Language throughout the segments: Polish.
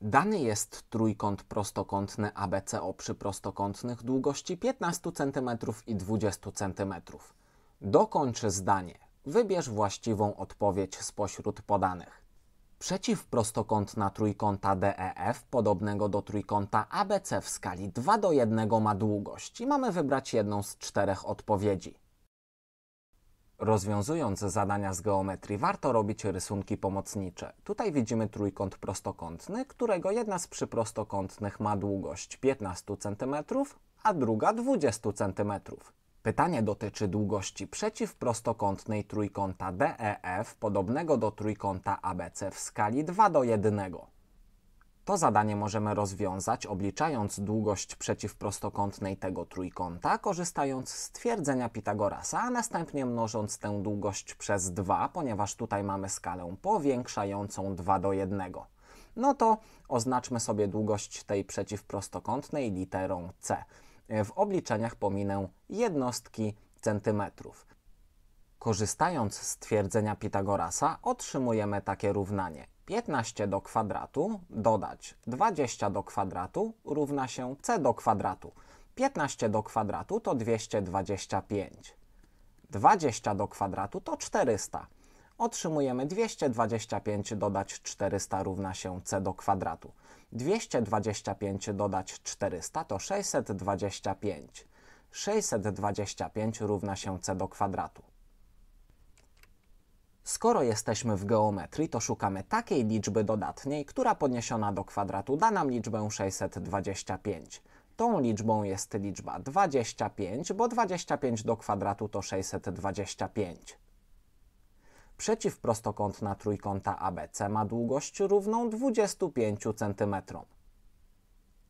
Dany jest trójkąt prostokątny ABC o przyprostokątnych długości 15 cm i 20 cm. Dokończ zdanie. Wybierz właściwą odpowiedź spośród podanych. Przeciwprostokątna trójkąta DEF, podobnego do trójkąta ABC w skali 2 do 1 ma długość i mamy wybrać jedną z czterech odpowiedzi. Rozwiązując zadania z geometrii, warto robić rysunki pomocnicze. Tutaj widzimy trójkąt prostokątny, którego jedna z przyprostokątnych ma długość 15 cm, a druga 20 cm. Pytanie dotyczy długości przeciwprostokątnej trójkąta DEF podobnego do trójkąta ABC w skali 2 do 1. To zadanie możemy rozwiązać obliczając długość przeciwprostokątnej tego trójkąta, korzystając z twierdzenia Pitagorasa, a następnie mnożąc tę długość przez 2, ponieważ tutaj mamy skalę powiększającą 2 do 1. No to oznaczmy sobie długość tej przeciwprostokątnej literą C w obliczeniach pominę jednostki centymetrów. Korzystając z twierdzenia Pitagorasa otrzymujemy takie równanie. 15 do kwadratu dodać 20 do kwadratu równa się c do kwadratu. 15 do kwadratu to 225. 20 do kwadratu to 400 otrzymujemy 225 dodać 400 równa się c do kwadratu. 225 dodać 400 to 625. 625 równa się c do kwadratu. Skoro jesteśmy w geometrii, to szukamy takiej liczby dodatniej, która podniesiona do kwadratu da nam liczbę 625. Tą liczbą jest liczba 25, bo 25 do kwadratu to 625. Przeciwprostokątna trójkąta ABC ma długość równą 25 cm.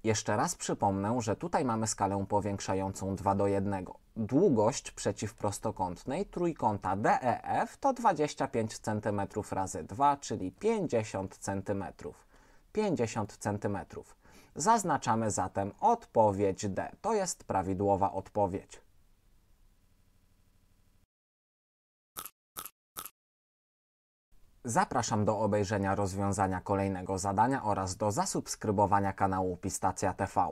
Jeszcze raz przypomnę, że tutaj mamy skalę powiększającą 2 do 1. Długość przeciwprostokątnej trójkąta DEF to 25 cm razy 2, czyli 50 cm. 50 cm. Zaznaczamy zatem odpowiedź D. To jest prawidłowa odpowiedź. Zapraszam do obejrzenia rozwiązania kolejnego zadania oraz do zasubskrybowania kanału Pistacja TV.